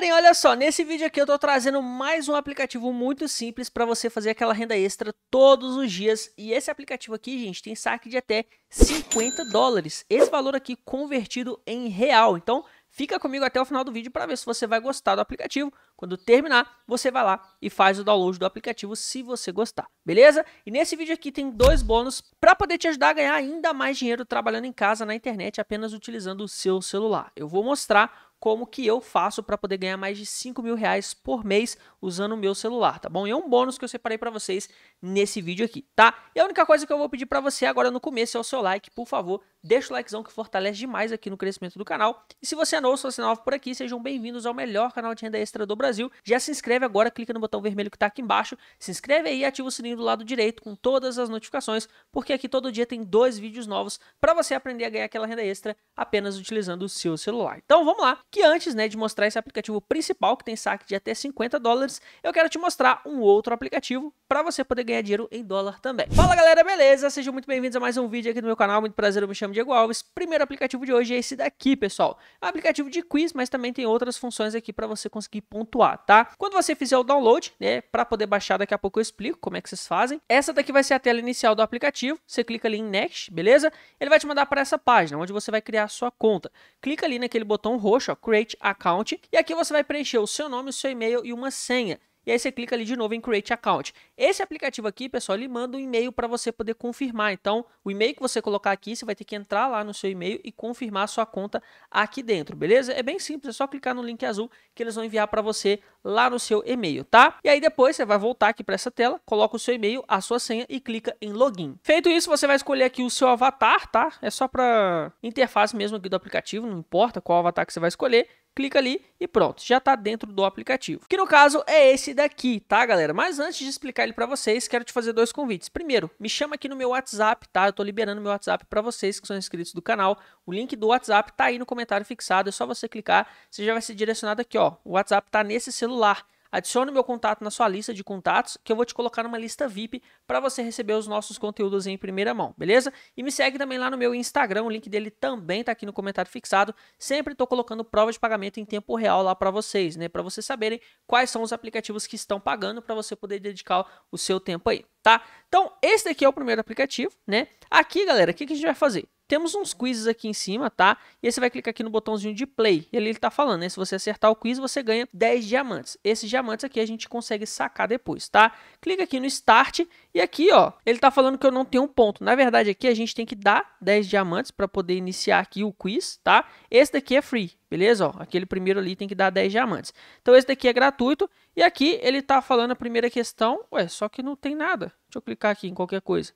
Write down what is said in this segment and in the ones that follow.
Galerinha, olha só, nesse vídeo aqui eu estou trazendo mais um aplicativo muito simples para você fazer aquela renda extra todos os dias. E esse aplicativo aqui, gente, tem saque de até 50 dólares. Esse valor aqui convertido em real. Então, fica comigo até o final do vídeo para ver se você vai gostar do aplicativo. Quando terminar, você vai lá e faz o download do aplicativo se você gostar, beleza? E nesse vídeo aqui tem dois bônus para poder te ajudar a ganhar ainda mais dinheiro trabalhando em casa na internet apenas utilizando o seu celular. Eu vou mostrar como que eu faço para poder ganhar mais de 5 mil reais por mês usando o meu celular, tá bom? E é um bônus que eu separei para vocês nesse vídeo aqui, tá? E a única coisa que eu vou pedir para você agora no começo é o seu like, por favor, deixa o likezão que fortalece demais aqui no crescimento do canal. E se você é novo, se você é novo por aqui, sejam bem-vindos ao melhor canal de renda extra do Brasil. Já se inscreve agora, clica no botão vermelho que tá aqui embaixo, se inscreve aí e ativa o sininho do lado direito com todas as notificações, porque aqui todo dia tem dois vídeos novos para você aprender a ganhar aquela renda extra apenas utilizando o seu celular. Então vamos lá, que antes né, de mostrar esse aplicativo principal que tem saque de até 50 dólares, antes, eu quero te mostrar um outro aplicativo para você poder ganhar dinheiro em dólar também. Fala galera, beleza? Sejam muito bem-vindos a mais um vídeo aqui no meu canal, muito prazer, eu me chamo Diego Alves. Primeiro aplicativo de hoje é esse daqui, pessoal. É um aplicativo de quiz, mas também tem outras funções aqui para você conseguir pontuar, tá? Quando você fizer o download, né, para poder baixar, daqui a pouco eu explico como é que vocês fazem. Essa daqui vai ser a tela inicial do aplicativo, você clica ali em Next, beleza? Ele vai te mandar para essa página, onde você vai criar a sua conta. Clica ali naquele botão roxo, ó, Create Account, e aqui você vai preencher o seu nome, o seu e-mail e uma senha senha. E aí você clica ali de novo em Create Account. Esse aplicativo aqui, pessoal, ele manda um e-mail para você poder confirmar. Então, o e-mail que você colocar aqui, você vai ter que entrar lá no seu e-mail e confirmar a sua conta aqui dentro, beleza? É bem simples, é só clicar no link azul que eles vão enviar para você lá no seu e-mail, tá? E aí depois você vai voltar aqui para essa tela, coloca o seu e-mail, a sua senha e clica em Login. Feito isso, você vai escolher aqui o seu avatar, tá? É só para interface mesmo aqui do aplicativo, não importa qual avatar que você vai escolher clica ali e pronto, já está dentro do aplicativo. Que no caso é esse daqui, tá galera? Mas antes de explicar ele para vocês, quero te fazer dois convites. Primeiro, me chama aqui no meu WhatsApp, tá? Eu estou liberando meu WhatsApp para vocês que são inscritos do canal. O link do WhatsApp está aí no comentário fixado, é só você clicar, você já vai ser direcionado aqui, ó. O WhatsApp está nesse celular. Adicione meu contato na sua lista de contatos, que eu vou te colocar numa lista VIP para você receber os nossos conteúdos em primeira mão, beleza? E me segue também lá no meu Instagram, o link dele também está aqui no comentário fixado. Sempre estou colocando prova de pagamento em tempo real lá para vocês, né? Para vocês saberem quais são os aplicativos que estão pagando para você poder dedicar o seu tempo aí, tá? Então, esse daqui é o primeiro aplicativo, né? Aqui, galera, o que, que a gente vai fazer? temos uns quizzes aqui em cima, tá? E aí você vai clicar aqui no botãozinho de play. E ali ele tá falando, né? Se você acertar o quiz, você ganha 10 diamantes. Esses diamantes aqui a gente consegue sacar depois, tá? Clica aqui no start e aqui, ó, ele tá falando que eu não tenho um ponto. Na verdade, aqui a gente tem que dar 10 diamantes para poder iniciar aqui o quiz, tá? Esse daqui é free, beleza? Ó, aquele primeiro ali tem que dar 10 diamantes. Então esse daqui é gratuito e aqui ele tá falando a primeira questão. Ué, só que não tem nada. Deixa eu clicar aqui em qualquer coisa.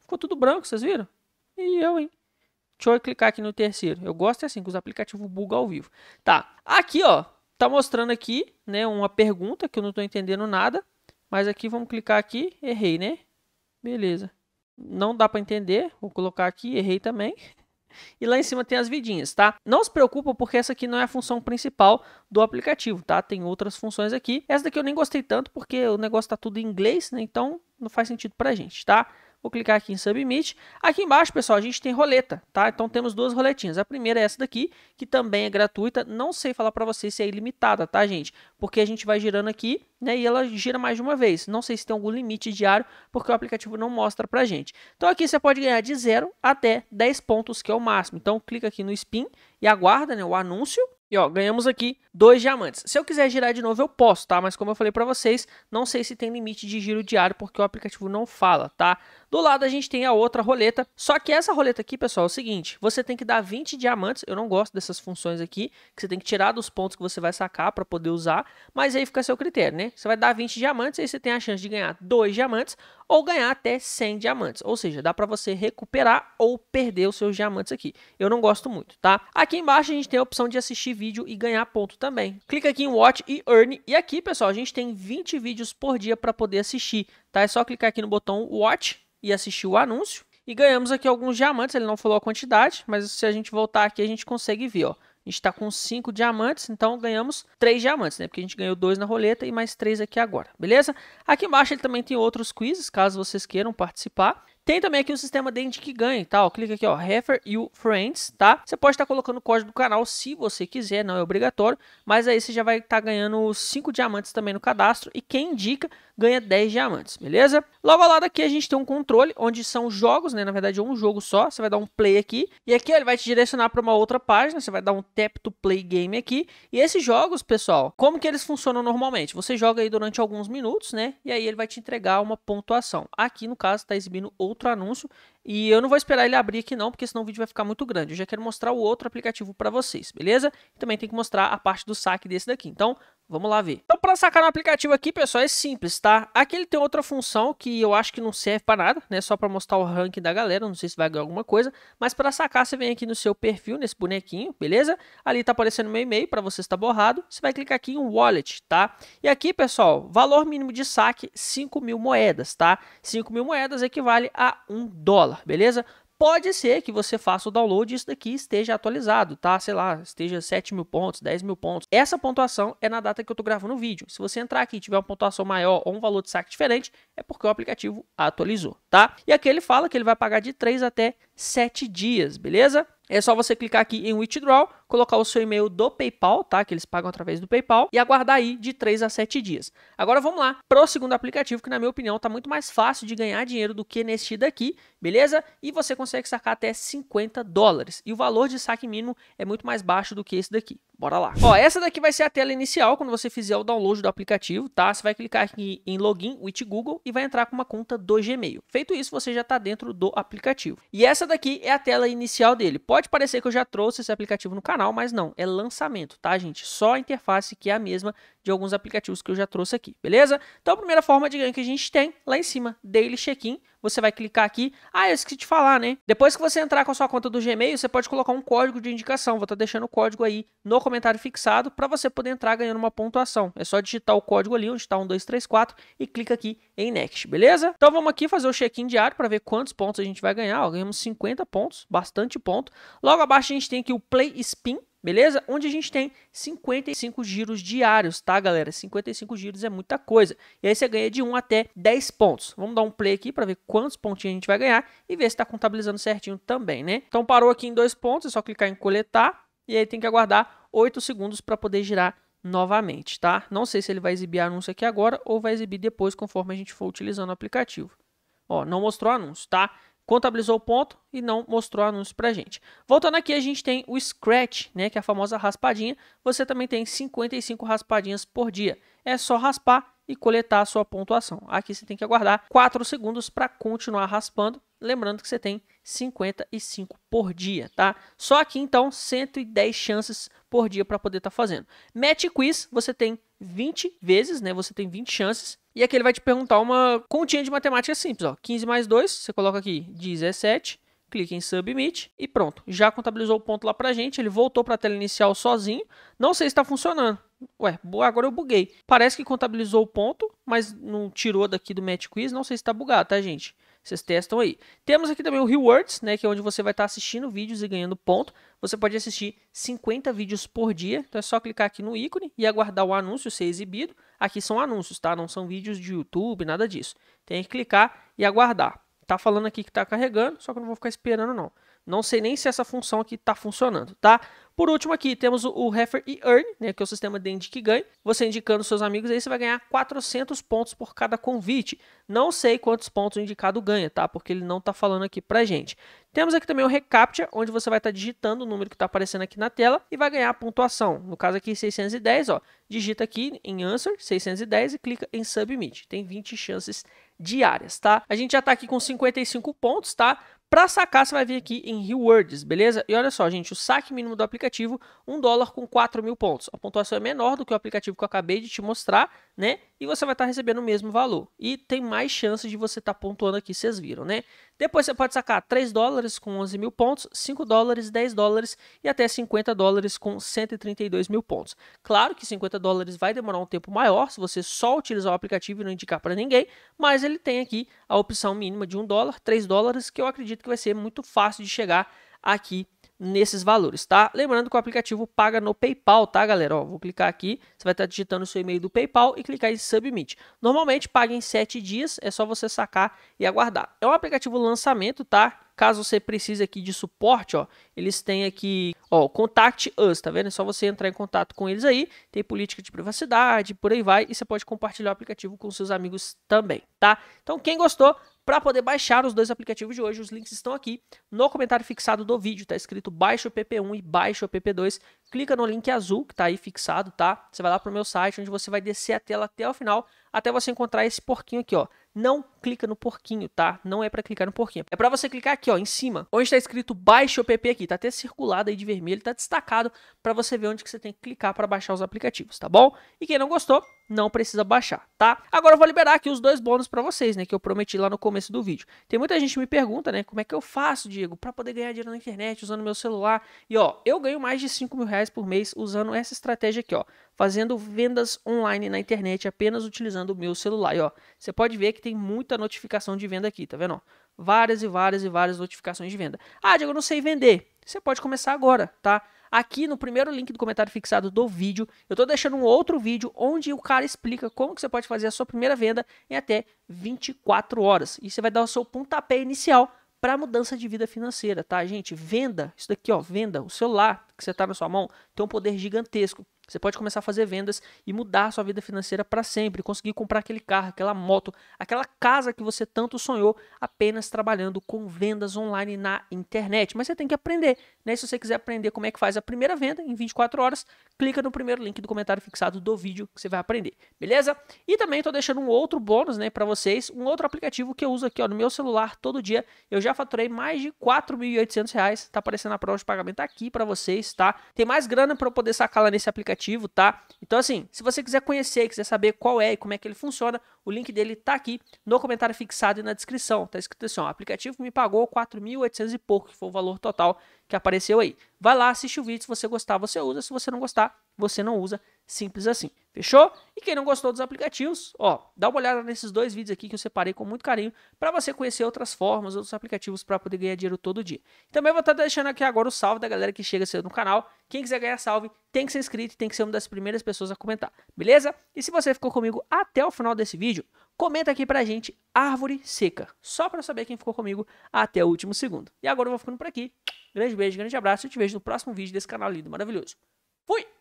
Ficou tudo branco, vocês viram? E eu, hein? Deixa eu clicar aqui no terceiro. Eu gosto assim, que os aplicativos bugam ao vivo. Tá, aqui ó, tá mostrando aqui, né, uma pergunta que eu não tô entendendo nada. Mas aqui, vamos clicar aqui, errei, né? Beleza. Não dá para entender, vou colocar aqui, errei também. E lá em cima tem as vidinhas, tá? Não se preocupa porque essa aqui não é a função principal do aplicativo, tá? Tem outras funções aqui. Essa daqui eu nem gostei tanto porque o negócio tá tudo em inglês, né? Então não faz sentido pra gente, tá? Vou clicar aqui em Submit. Aqui embaixo, pessoal, a gente tem roleta, tá? Então temos duas roletinhas. A primeira é essa daqui, que também é gratuita. Não sei falar para vocês se é ilimitada, tá, gente? Porque a gente vai girando aqui, né? E ela gira mais de uma vez. Não sei se tem algum limite diário, porque o aplicativo não mostra pra gente. Então aqui você pode ganhar de 0 até 10 pontos, que é o máximo. Então clica aqui no spin e aguarda né, o anúncio. E ó, ganhamos aqui dois diamantes. Se eu quiser girar de novo, eu posso, tá? Mas como eu falei para vocês, não sei se tem limite de giro diário, porque o aplicativo não fala, tá? Do lado a gente tem a outra roleta, só que essa roleta aqui, pessoal, é o seguinte, você tem que dar 20 diamantes, eu não gosto dessas funções aqui, que você tem que tirar dos pontos que você vai sacar para poder usar, mas aí fica a seu critério, né? Você vai dar 20 diamantes, aí você tem a chance de ganhar 2 diamantes ou ganhar até 100 diamantes, ou seja, dá para você recuperar ou perder os seus diamantes aqui. Eu não gosto muito, tá? Aqui embaixo a gente tem a opção de assistir vídeo e ganhar ponto também. Clica aqui em Watch e Earn, e aqui, pessoal, a gente tem 20 vídeos por dia para poder assistir, tá? É só clicar aqui no botão Watch e assistiu o anúncio. E ganhamos aqui alguns diamantes, ele não falou a quantidade, mas se a gente voltar aqui a gente consegue ver, ó. A gente está com 5 diamantes, então ganhamos 3 diamantes, né? Porque a gente ganhou 2 na roleta e mais 3 aqui agora, beleza? Aqui embaixo ele também tem outros quizzes, caso vocês queiram participar. Tem também aqui o um sistema de que ganha, tá? Ó, clica aqui, ó, Refer You Friends, tá? Você pode estar tá colocando o código do canal se você quiser, não é obrigatório, mas aí você já vai estar tá ganhando 5 diamantes também no cadastro e quem indica ganha 10 diamantes, beleza? Logo ao lado aqui a gente tem um controle, onde são jogos, né? Na verdade é um jogo só, você vai dar um play aqui, e aqui ó, ele vai te direcionar para uma outra página, você vai dar um tap to play game aqui, e esses jogos, pessoal, como que eles funcionam normalmente? Você joga aí durante alguns minutos, né? E aí ele vai te entregar uma pontuação. Aqui, no caso, está exibindo outro anúncio, e eu não vou esperar ele abrir aqui não, porque senão o vídeo vai ficar muito grande. Eu já quero mostrar o outro aplicativo para vocês, beleza? E também tem que mostrar a parte do saque desse daqui. Então, Vamos lá ver. Então, para sacar no aplicativo aqui, pessoal, é simples, tá? Aqui ele tem outra função que eu acho que não serve para nada, né? Só para mostrar o ranking da galera, não sei se vai ganhar alguma coisa. Mas para sacar, você vem aqui no seu perfil, nesse bonequinho, beleza? Ali tá aparecendo meu e-mail, para você estar tá borrado. Você vai clicar aqui em Wallet, tá? E aqui, pessoal, valor mínimo de saque, 5 mil moedas, tá? 5 mil moedas equivale a 1 dólar, beleza? Pode ser que você faça o download e isso daqui esteja atualizado, tá? Sei lá, esteja 7 mil pontos, 10 mil pontos. Essa pontuação é na data que eu estou gravando o vídeo. Se você entrar aqui e tiver uma pontuação maior ou um valor de saque diferente, é porque o aplicativo atualizou, tá? E aqui ele fala que ele vai pagar de 3 até 7 dias, beleza? É só você clicar aqui em Withdraw, colocar o seu e-mail do PayPal, tá? Que eles pagam através do PayPal, e aguardar aí de 3 a 7 dias. Agora vamos lá pro segundo aplicativo, que na minha opinião tá muito mais fácil de ganhar dinheiro do que neste daqui, beleza? E você consegue sacar até 50 dólares. E o valor de saque mínimo é muito mais baixo do que esse daqui. Bora lá. Ó, essa daqui vai ser a tela inicial quando você fizer o download do aplicativo, tá? Você vai clicar aqui em Login with Google e vai entrar com uma conta do Gmail. Feito isso, você já está dentro do aplicativo. E essa daqui é a tela inicial dele. Pode Pode parecer que eu já trouxe esse aplicativo no canal, mas não, é lançamento, tá, gente? Só a interface que é a mesma de alguns aplicativos que eu já trouxe aqui, beleza? Então a primeira forma de ganho que a gente tem lá em cima, Daily Check-in, você vai clicar aqui. Ah, eu esqueci de falar, né? Depois que você entrar com a sua conta do Gmail, você pode colocar um código de indicação. Vou estar tá deixando o código aí no comentário fixado para você poder entrar ganhando uma pontuação. É só digitar o código ali, onde está 1234, e clica aqui em Next, beleza? Então vamos aqui fazer o check-in diário para ver quantos pontos a gente vai ganhar. Ó, ganhamos 50 pontos, bastante ponto. Logo abaixo a gente tem aqui o Play Spin, Beleza? Onde a gente tem 55 giros diários, tá, galera? 55 giros é muita coisa. E aí você ganha de 1 até 10 pontos. Vamos dar um play aqui para ver quantos pontinhos a gente vai ganhar e ver se está contabilizando certinho também, né? Então parou aqui em dois pontos, é só clicar em coletar e aí tem que aguardar 8 segundos para poder girar novamente, tá? Não sei se ele vai exibir anúncio aqui agora ou vai exibir depois, conforme a gente for utilizando o aplicativo. Ó, não mostrou anúncio, tá? contabilizou o ponto e não mostrou anúncio para gente. Voltando aqui, a gente tem o scratch, né, que é a famosa raspadinha. Você também tem 55 raspadinhas por dia. É só raspar e coletar a sua pontuação. Aqui você tem que aguardar 4 segundos para continuar raspando. Lembrando que você tem 55 por dia, tá? Só aqui então 110 chances por dia para poder estar tá fazendo. Match quiz, você tem 20 vezes, né? Você tem 20 chances. E aqui ele vai te perguntar uma continha de matemática simples, ó. 15 mais 2, você coloca aqui 17, clica em Submit e pronto. Já contabilizou o ponto lá pra gente, ele voltou pra tela inicial sozinho. Não sei se está funcionando. Ué, agora eu buguei. Parece que contabilizou o ponto, mas não tirou daqui do Match Quiz. Não sei se está bugado, tá, gente? Vocês testam aí. Temos aqui também o Rewards, né, que é onde você vai estar tá assistindo vídeos e ganhando ponto. Você pode assistir 50 vídeos por dia. Então é só clicar aqui no ícone e aguardar o anúncio ser exibido. Aqui são anúncios, tá? Não são vídeos de YouTube, nada disso. Tem que clicar e aguardar. Tá falando aqui que tá carregando, só que eu não vou ficar esperando não. Não sei nem se essa função aqui está funcionando, tá? Por último aqui, temos o Refer e Earn, né, que é o sistema de indique ganho. Você indicando seus amigos aí, você vai ganhar 400 pontos por cada convite. Não sei quantos pontos o indicado ganha, tá? Porque ele não está falando aqui para gente. Temos aqui também o Recaptcha, onde você vai estar tá digitando o número que está aparecendo aqui na tela e vai ganhar a pontuação. No caso aqui, 610, ó. Digita aqui em Answer, 610 e clica em Submit. Tem 20 chances diárias, tá? A gente já está aqui com 55 pontos, tá? Para sacar, você vai vir aqui em Rewards, beleza? E olha só, gente, o saque mínimo do aplicativo, 1 dólar com 4 mil pontos. A pontuação é menor do que o aplicativo que eu acabei de te mostrar, né? E você vai estar tá recebendo o mesmo valor. E tem mais chances de você estar tá pontuando aqui, vocês viram, né? Depois você pode sacar 3 dólares com 11 mil pontos, 5 dólares, 10 dólares e até 50 dólares com 132 mil pontos. Claro que 50 dólares vai demorar um tempo maior se você só utilizar o aplicativo e não indicar para ninguém, mas ele tem aqui a opção mínima de 1 dólar, 3 dólares, que eu acredito acredito que vai ser muito fácil de chegar aqui nesses valores, tá? Lembrando que o aplicativo paga no PayPal, tá, galera? Ó, vou clicar aqui, você vai estar digitando o seu e-mail do PayPal e clicar em Submit. Normalmente paga em 7 dias, é só você sacar e aguardar. É um aplicativo lançamento, tá? Caso você precise aqui de suporte, ó, eles têm aqui, ó, Contact Us, tá vendo? É só você entrar em contato com eles aí, tem política de privacidade, por aí vai, e você pode compartilhar o aplicativo com seus amigos também, tá? Então, quem gostou, para poder baixar os dois aplicativos de hoje. Os links estão aqui no comentário fixado do vídeo, tá escrito baixa o PP1 e baixa o PP2. Clica no link azul que tá aí fixado, tá? Você vai lá pro meu site onde você vai descer a tela até o final, até você encontrar esse porquinho aqui, ó não clica no porquinho, tá? Não é para clicar no porquinho. É para você clicar aqui, ó, em cima, onde está escrito baixe o app aqui, tá até circulado aí de vermelho, tá destacado para você ver onde que você tem que clicar para baixar os aplicativos, tá bom? E quem não gostou, não precisa baixar, tá? Agora eu vou liberar aqui os dois bônus para vocês, né, que eu prometi lá no começo do vídeo. Tem muita gente me pergunta, né, como é que eu faço, Diego, para poder ganhar dinheiro na internet usando meu celular? E ó, eu ganho mais de 5 mil reais por mês usando essa estratégia aqui, ó fazendo vendas online na internet apenas utilizando o meu celular. E, ó, você pode ver que tem muita notificação de venda aqui, tá vendo? Ó, várias e várias e várias notificações de venda. Ah, Diego, eu não sei vender. Você pode começar agora, tá? Aqui no primeiro link do comentário fixado do vídeo, eu estou deixando um outro vídeo onde o cara explica como que você pode fazer a sua primeira venda em até 24 horas. E você vai dar o seu pontapé inicial para mudança de vida financeira, tá, gente? Venda, isso daqui, ó, venda, o celular que você está na sua mão tem um poder gigantesco. Você pode começar a fazer vendas e mudar a sua vida financeira para sempre, conseguir comprar aquele carro, aquela moto, aquela casa que você tanto sonhou, apenas trabalhando com vendas online na internet. Mas você tem que aprender, né? Se você quiser aprender como é que faz a primeira venda em 24 horas, clica no primeiro link do comentário fixado do vídeo que você vai aprender, beleza? E também estou deixando um outro bônus, né, para vocês, um outro aplicativo que eu uso aqui, ó, no meu celular todo dia. Eu já faturei mais de 4.800 reais, tá aparecendo a prova de pagamento aqui para vocês, tá? Tem mais grana para eu poder sacar lá nesse aplicativo aplicativo, tá? Então, assim, se você quiser conhecer, quiser saber qual é e como é que ele funciona, o link dele tá aqui no comentário fixado e na descrição. Tá escrito assim: ó, o aplicativo me pagou 4.800 e pouco, que foi o valor total que apareceu aí. Vai lá, assiste o vídeo. Se você gostar, você usa. Se você não gostar, você não usa. Simples assim. Fechou? E quem não gostou dos aplicativos, ó, dá uma olhada nesses dois vídeos aqui que eu separei com muito carinho para você conhecer outras formas, outros aplicativos para poder ganhar dinheiro todo dia. Também vou estar tá deixando aqui agora o salve da galera que chega cedo no canal. Quem quiser ganhar salve, tem que ser inscrito e tem que ser uma das primeiras pessoas a comentar, beleza? E se você ficou comigo até o final desse vídeo, comenta aqui pra gente árvore seca, só para saber quem ficou comigo até o último segundo. E agora eu vou ficando por aqui. Grande beijo, grande abraço, eu te vejo no próximo vídeo desse canal lindo, maravilhoso. Fui!